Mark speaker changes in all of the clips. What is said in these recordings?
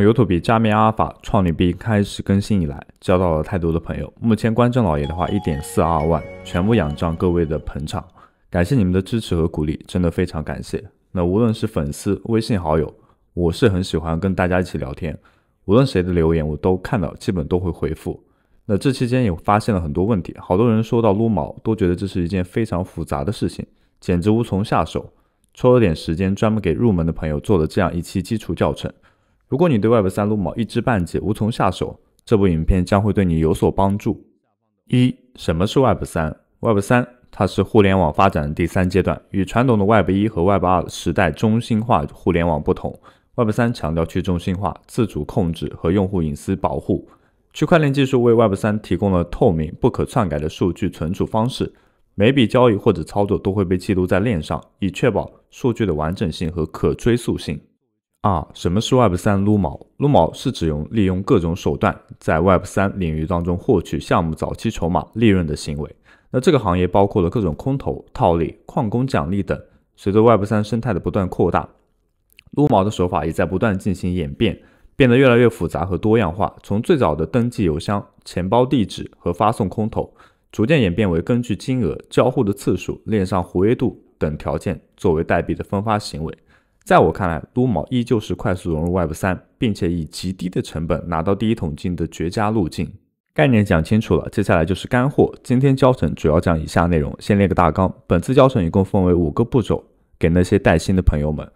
Speaker 1: 从 YouTube 加密阿尔法创立币开始更新以来，交到了太多的朋友。目前观众老爷的话，一点四二万，全部仰仗各位的捧场，感谢你们的支持和鼓励，真的非常感谢。那无论是粉丝、微信好友，我是很喜欢跟大家一起聊天，无论谁的留言我都看到，基本都会回复。那这期间也发现了很多问题，好多人说到撸毛，都觉得这是一件非常复杂的事情，简直无从下手。抽了点时间，专门给入门的朋友做了这样一期基础教程。如果你对 Web 三撸毛一知半解，无从下手，这部影片将会对你有所帮助。一、什么是 Web 三？Web 三它是互联网发展的第三阶段，与传统的 Web 一和 Web 二时代中心化互联网不同，Web 三强调去中心化、自主控制和用户隐私保护。区块链技术为 Web 三提供了透明、不可篡改的数据存储方式，每笔交易或者操作都会被记录在链上，以确保数据的完整性和可追溯性。二，什么是 Web 三撸毛？撸毛是指用利用各种手段在 Web 三领域当中获取项目早期筹码利润的行为。那这个行业包括了各种空投、套利、矿工奖励等。随着 Web 三生态的不断扩大，撸毛的手法也在不断进行演变，变得越来越复杂和多样化。从最早的登记邮箱、钱包地址和发送空投，逐渐演变为根据金额、交互的次数、链上活跃度等条件作为代币的分发行为。在我看来，撸毛依旧是快速融入 Web 三，并且以极低的成本拿到第一桶金的绝佳路径。概念讲清楚了，接下来就是干货。今天教程主要讲以下内容，先列个大纲。本次教程一共分为五个步骤，给那些带薪的朋友们：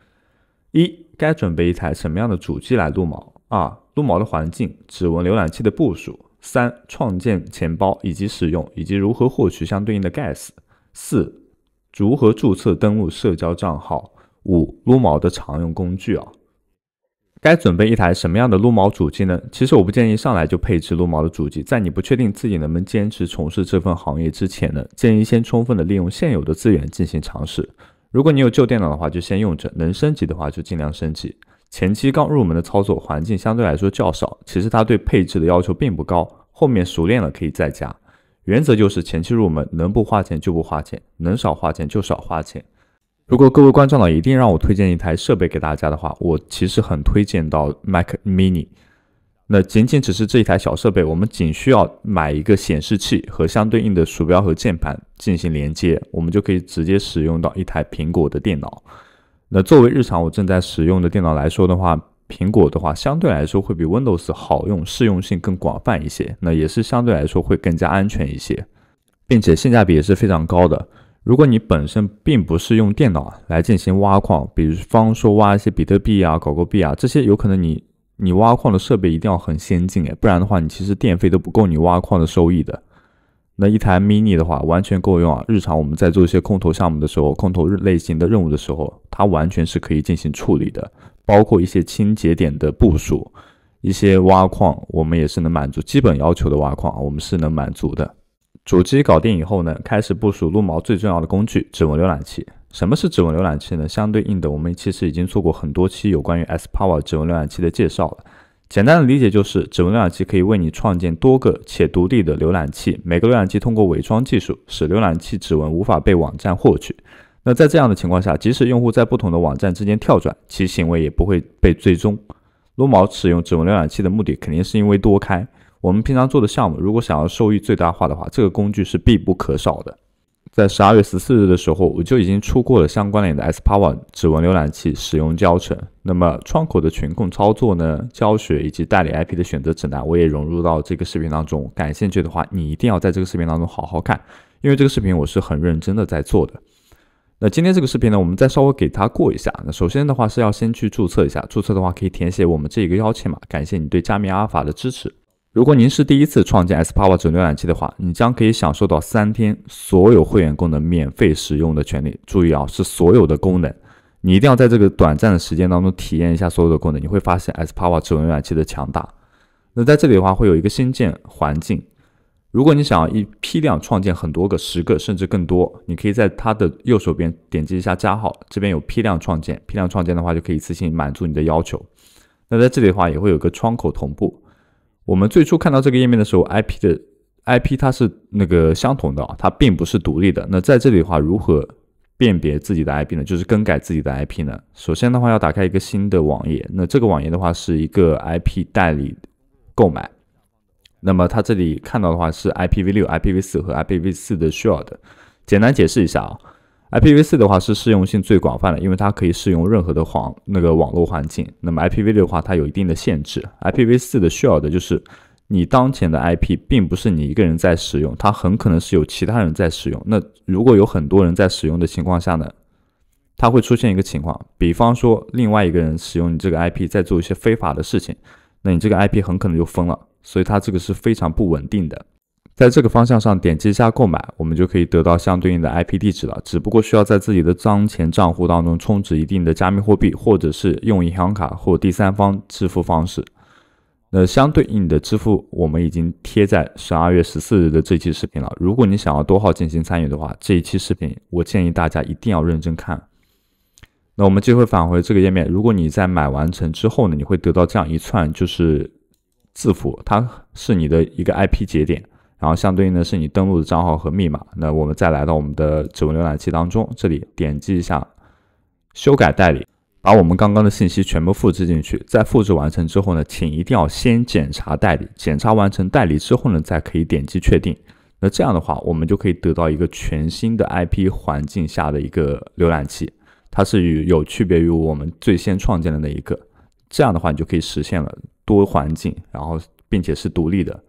Speaker 1: 一、该准备一台什么样的主机来撸毛；二、撸毛的环境、指纹浏览器的部署；三、创建钱包以及使用，以及如何获取相对应的 GAS；四、如何注册登录社交账号。五撸毛的常用工具啊，该准备一台什么样的撸毛主机呢？其实我不建议上来就配置撸毛的主机，在你不确定自己能不能坚持从事这份行业之前，呢，建议先充分的利用现有的资源进行尝试。如果你有旧电脑的话，就先用着，能升级的话就尽量升级。前期刚入门的操作环境相对来说较少，其实它对配置的要求并不高，后面熟练了可以再加。原则就是前期入门能不花钱就不花钱，能少花钱就少花钱。如果各位观众呢一定让我推荐一台设备给大家的话，我其实很推荐到 Mac Mini。那仅仅只是这一台小设备，我们仅需要买一个显示器和相对应的鼠标和键盘进行连接，我们就可以直接使用到一台苹果的电脑。那作为日常我正在使用的电脑来说的话，苹果的话相对来说会比 Windows 好用，适用性更广泛一些。那也是相对来说会更加安全一些，并且性价比也是非常高的。如果你本身并不是用电脑来进行挖矿，比方说挖一些比特币啊、狗狗币啊这些，有可能你你挖矿的设备一定要很先进哎，不然的话，你其实电费都不够你挖矿的收益的。那一台 mini 的话，完全够用啊。日常我们在做一些空投项目的时候，空投类型的任务的时候，它完全是可以进行处理的。包括一些清节点的部署，一些挖矿，我们也是能满足基本要求的挖矿啊，我们是能满足的。主机搞定以后呢，开始部署撸毛最重要的工具——指纹浏览器。什么是指纹浏览器呢？相对应的，我们其实已经做过很多期有关于 S Power 指纹浏览器的介绍了。简单的理解就是，指纹浏览器可以为你创建多个且独立的浏览器，每个浏览器通过伪装技术使浏览器指纹无法被网站获取。那在这样的情况下，即使用户在不同的网站之间跳转，其行为也不会被追踪。撸毛使用指纹浏览器的目的，肯定是因为多开。我们平常做的项目，如果想要收益最大化的话，这个工具是必不可少的。在十二月十四日的时候，我就已经出过了相关联的 S Power 指纹浏览器使用教程。那么窗口的群控操作呢，教学以及代理 IP 的选择指南，我也融入到这个视频当中。感兴趣的话，你一定要在这个视频当中好好看，因为这个视频我是很认真的在做的。那今天这个视频呢，我们再稍微给它过一下。那首先的话是要先去注册一下，注册的话可以填写我们这一个邀请码，感谢你对加密阿尔法的支持。如果您是第一次创建 S Power 智能浏览器的话，你将可以享受到三天所有会员功能免费使用的权利。注意啊，是所有的功能，你一定要在这个短暂的时间当中体验一下所有的功能，你会发现 S Power 智能浏览器的强大。那在这里的话，会有一个新建环境。如果你想要一批量创建很多个，十个甚至更多，你可以在它的右手边点击一下加号，这边有批量创建。批量创建的话，就可以一次性满足你的要求。那在这里的话，也会有个窗口同步。我们最初看到这个页面的时候，IP 的 IP 它是那个相同的，它并不是独立的。那在这里的话，如何辨别自己的 IP 呢？就是更改自己的 IP 呢？首先的话，要打开一个新的网页。那这个网页的话是一个 IP 代理购买。那么它这里看到的话是 IPv6、IPv4 和 IPv4 的 s h 需 r 的。简单解释一下啊。IPv4 的话是适用性最广泛的，因为它可以适用任何的网那个网络环境。那么 IPv6 的话，它有一定的限制。IPv4 的需要的就是你当前的 IP 并不是你一个人在使用，它很可能是有其他人在使用。那如果有很多人在使用的情况下呢，它会出现一个情况，比方说另外一个人使用你这个 IP 在做一些非法的事情，那你这个 IP 很可能就封了。所以它这个是非常不稳定的。在这个方向上点击一下购买，我们就可以得到相对应的 IP 地址了。只不过需要在自己的当前账户当中充值一定的加密货币，或者是用银行卡或第三方支付方式。那相对应的支付，我们已经贴在十二月十四日的这期视频了。如果你想要多号进行参与的话，这一期视频我建议大家一定要认真看。那我们就会返回这个页面。如果你在买完成之后呢，你会得到这样一串就是字符，它是你的一个 IP 节点。然后相对应的是你登录的账号和密码。那我们再来到我们的指纹浏览器当中，这里点击一下修改代理，把我们刚刚的信息全部复制进去。在复制完成之后呢，请一定要先检查代理，检查完成代理之后呢，再可以点击确定。那这样的话，我们就可以得到一个全新的 IP 环境下的一个浏览器，它是与有区别于我们最先创建的那一个。这样的话，你就可以实现了多环境，然后并且是独立的。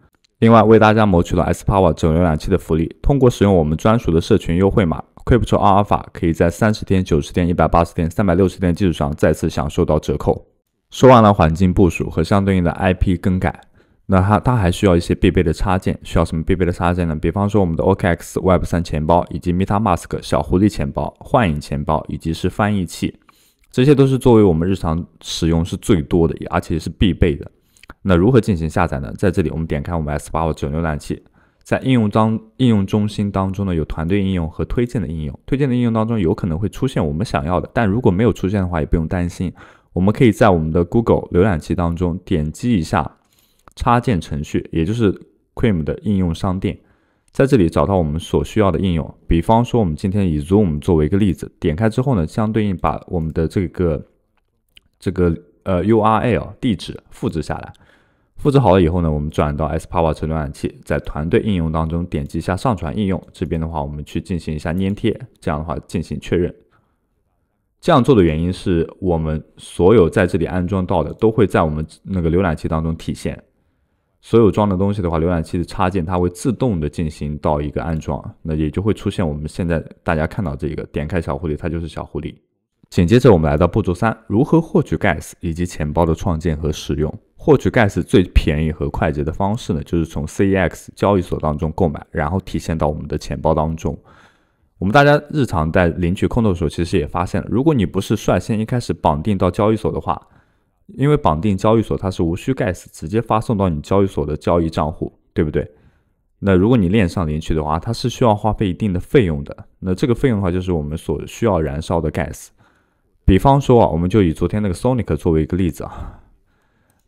Speaker 1: 另外为大家谋取了 S Power 浏览器的福利，通过使用我们专属的社群优惠码，c r y p t o 阿尔法可以在三十天、九十天、一百八十天、三百六十天基础上再次享受到折扣。说完了环境部署和相对应的 IP 更改，那它它还需要一些必备的插件，需要什么必备的插件呢？比方说我们的 OKX Web 三钱包以及 MetaMask 小狐狸钱包、幻影钱包以及是翻译器，这些都是作为我们日常使用是最多的，而且是必备的。那如何进行下载呢？在这里，我们点开我们 S 八五九浏览器，在应用当应用中心当中呢，有团队应用和推荐的应用。推荐的应用当中有可能会出现我们想要的，但如果没有出现的话，也不用担心。我们可以在我们的 Google 浏览器当中点击一下插件程序，也就是 Chrome 的应用商店，在这里找到我们所需要的应用。比方说，我们今天以 Zoom 作为一个例子，点开之后呢，相对应把我们的这个这个呃 URL 地址复制下来。复制好了以后呢，我们转到 s p a w e r i 浏览器，在团队应用当中点击一下上传应用。这边的话，我们去进行一下粘贴，这样的话进行确认。这样做的原因是我们所有在这里安装到的都会在我们那个浏览器当中体现。所有装的东西的话，浏览器的插件它会自动的进行到一个安装，那也就会出现我们现在大家看到这个点开小狐狸，它就是小狐狸。紧接着我们来到步骤三，如何获取 Gas 以及钱包的创建和使用。获取 Gas 最便宜和快捷的方式呢，就是从 CEX 交易所当中购买，然后提现到我们的钱包当中。我们大家日常在领取空投的时候，其实也发现了，如果你不是率先一开始绑定到交易所的话，因为绑定交易所它是无需 Gas 直接发送到你交易所的交易账户，对不对？那如果你链上领取的话，它是需要花费一定的费用的。那这个费用的话，就是我们所需要燃烧的 Gas。比方说啊，我们就以昨天那个 Sonic 作为一个例子啊。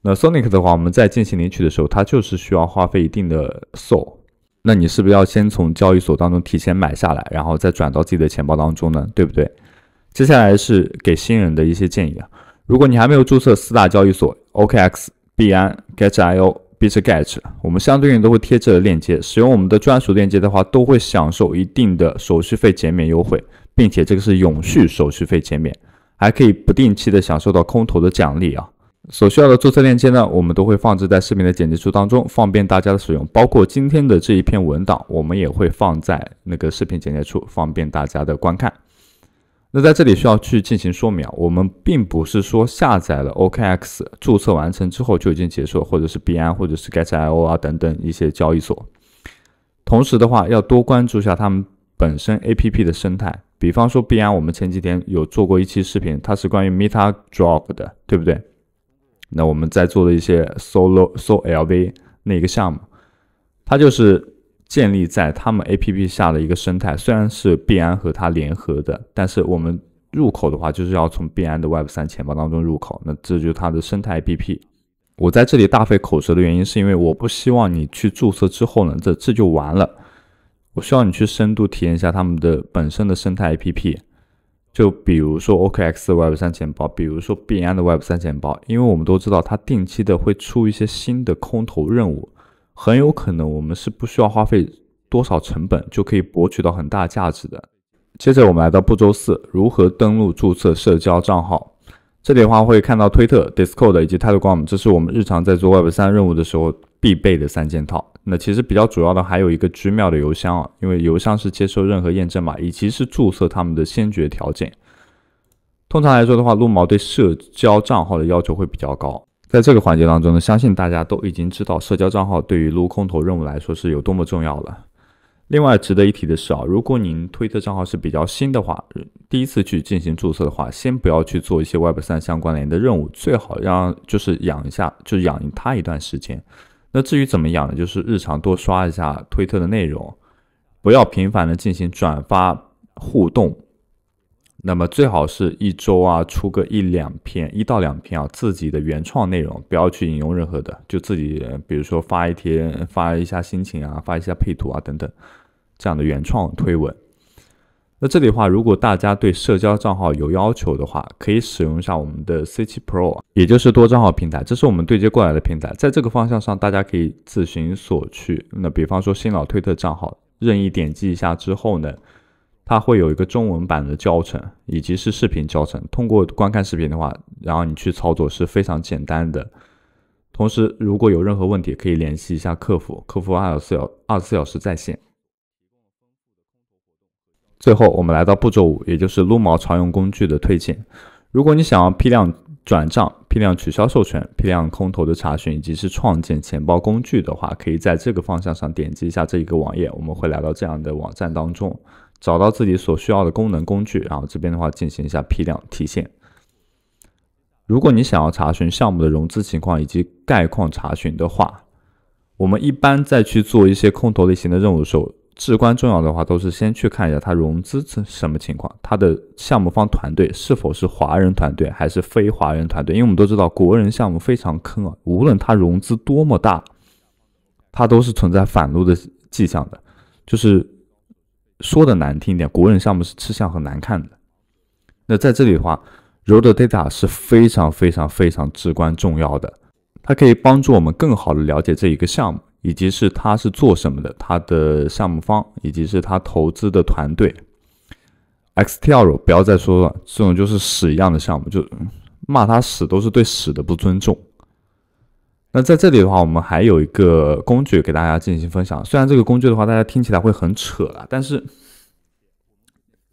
Speaker 1: 那 Sonic 的话，我们在进行领取的时候，它就是需要花费一定的 Soul。那你是不是要先从交易所当中提前买下来，然后再转到自己的钱包当中呢？对不对？接下来是给新人的一些建议。啊。如果你还没有注册四大交易所 OKX、币安、g e t i o 币 t g e t c h 我们相对应都会贴这个链接。使用我们的专属链接的话，都会享受一定的手续费减免优惠，并且这个是永续手续费减免。还可以不定期的享受到空投的奖励啊！所需要的注册链接呢，我们都会放置在视频的简介处当中，方便大家的使用。包括今天的这一篇文档，我们也会放在那个视频简介处，方便大家的观看。那在这里需要去进行说明，我们并不是说下载了 OKX 注册完成之后就已经结束，或者是 b i n 或者是 GetIO 啊等等一些交易所。同时的话，要多关注一下他们。本身 A P P 的生态，比方说币安，我们前几天有做过一期视频，它是关于 Meta Drop 的，对不对？那我们在做的一些 Solo、SoLV 那个项目，它就是建立在他们 A P P 下的一个生态。虽然是必然和它联合的，但是我们入口的话，就是要从币安的 Web3 钱包当中入口。那这就是它的生态 A P P。我在这里大费口舌的原因，是因为我不希望你去注册之后呢，这这就完了。我希望你去深度体验一下他们的本身的生态 APP，就比如说 OKX 的 Web 三钱包，比如说币安的 Web 三钱包，因为我们都知道它定期的会出一些新的空投任务，很有可能我们是不需要花费多少成本就可以博取到很大价值的。接着我们来到步骤四，如何登录注册社交账号。这里的话会看到推特、Discord 以及 Telegram，这是我们日常在做 Web 三任务的时候必备的三件套。那其实比较主要的还有一个 gmail 的邮箱啊，因为邮箱是接受任何验证码以及是注册他们的先决条件。通常来说的话，撸毛对社交账号的要求会比较高。在这个环节当中呢，相信大家都已经知道社交账号对于撸空投任务来说是有多么重要了。另外值得一提的是啊，如果您推特账号是比较新的话，第一次去进行注册的话，先不要去做一些 Web 三相关联的任务，最好让就是养一下，就养它一段时间。那至于怎么养呢？就是日常多刷一下推特的内容，不要频繁的进行转发互动。那么最好是一周啊出个一两篇，一到两篇啊自己的原创内容，不要去引用任何的，就自己比如说发一天发一下心情啊，发一下配图啊等等，这样的原创推文。那这里的话，如果大家对社交账号有要求的话，可以使用一下我们的 C 七 Pro，也就是多账号平台，这是我们对接过来的平台，在这个方向上大家可以自行索取。那比方说新老推特账号，任意点击一下之后呢？它会有一个中文版的教程，以及是视频教程。通过观看视频的话，然后你去操作是非常简单的。同时，如果有任何问题，可以联系一下客服，客服二十四小二十四小时在线。最后，我们来到步骤五，也就是撸毛常用工具的推荐。如果你想要批量转账、批量取消授权、批量空投的查询，以及是创建钱包工具的话，可以在这个方向上点击一下这一个网页，我们会来到这样的网站当中。找到自己所需要的功能工具，然后这边的话进行一下批量提现。如果你想要查询项目的融资情况以及概况查询的话，我们一般在去做一些空投类型的任务的时候，至关重要的话都是先去看一下它融资是什么情况，它的项目方团队是否是华人团队还是非华人团队？因为我们都知道国人项目非常坑啊，无论它融资多么大，它都是存在反露的迹象的，就是。说的难听一点，国人项目是吃相很难看的。那在这里的话，road data 是非常非常非常至关重要的，它可以帮助我们更好的了解这一个项目，以及是它是做什么的，它的项目方以及是它投资的团队。XTR 不要再说了，这种就是屎一样的项目，就骂他屎都是对屎的不尊重。那在这里的话，我们还有一个工具给大家进行分享。虽然这个工具的话，大家听起来会很扯啦，但是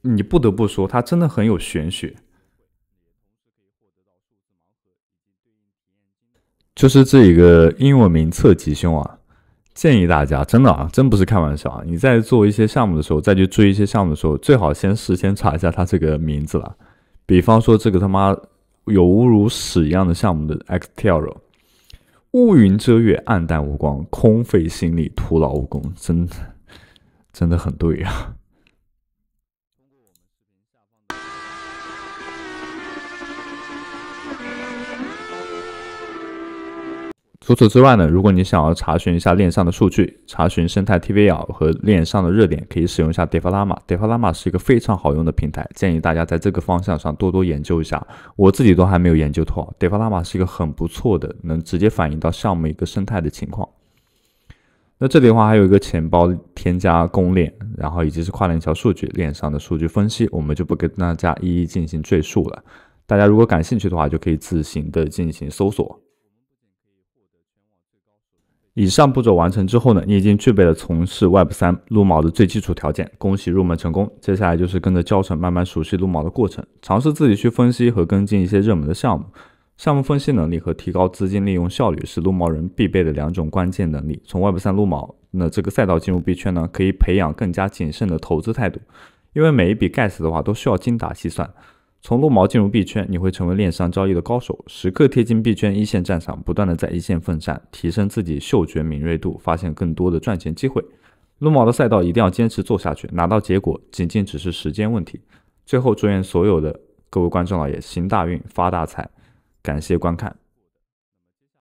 Speaker 1: 你不得不说，它真的很有玄学。就是这一个英文名测吉凶啊，建议大家真的啊，真不是开玩笑啊！你在做一些项目的时候，再去追一些项目的时候，最好先事先查一下它这个名字了。比方说这个他妈有侮辱屎一样的项目的 Xterra。乌云遮月，暗淡无光，空费心力，徒劳无功，真，的，真的很对啊。除此之外呢，如果你想要查询一下链上的数据，查询生态 TVL 和链上的热点，可以使用一下 Defalma。Defalma 是一个非常好用的平台，建议大家在这个方向上多多研究一下。我自己都还没有研究透。Defalma 是一个很不错的，能直接反映到项目一个生态的情况。那这里的话，还有一个钱包添加公链，然后以及是跨链桥数据链上的数据分析，我们就不跟大家一一进行赘述了。大家如果感兴趣的话，就可以自行的进行搜索。以上步骤完成之后呢，你已经具备了从事 Web 三撸毛的最基础条件，恭喜入门成功。接下来就是跟着教程慢慢熟悉撸毛的过程，尝试自己去分析和跟进一些热门的项目。项目分析能力和提高资金利用效率是撸毛人必备的两种关键能力。从 Web 三撸毛，那这个赛道进入币圈呢，可以培养更加谨慎的投资态度，因为每一笔 gas 的话都需要精打细算。从撸毛进入币圈，你会成为链上交易的高手，时刻贴近币圈一线战场，不断的在一线奋战，提升自己嗅觉敏锐度，发现更多的赚钱机会。撸毛的赛道一定要坚持做下去，拿到结果，仅仅只是时间问题。最后祝愿所有的各位观众老爷行大运发大财，感谢观看。